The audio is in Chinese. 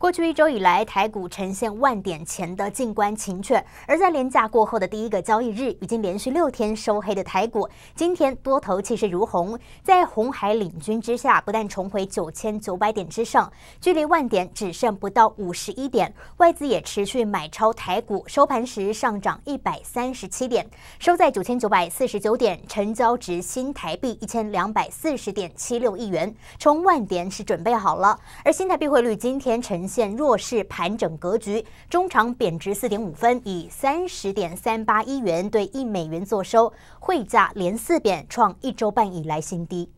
过去一周以来，台股呈现万点前的静观情却，而在连假过后的第一个交易日，已经连续六天收黑的台股，今天多头气势如虹，在红海领军之下，不但重回九千九百点之上，距离万点只剩不到五十一点。外资也持续买超台股，收盘时上涨一百三十七点，收在九千九百四十九点，成交值新台币一千两百四十点七六亿元，冲万点是准备好了。而新台币汇率今天成。现弱势盘整格局，中场贬值四点五分，以三十点三八一元兑一美元作收，汇价连四贬，创一周半以来新低。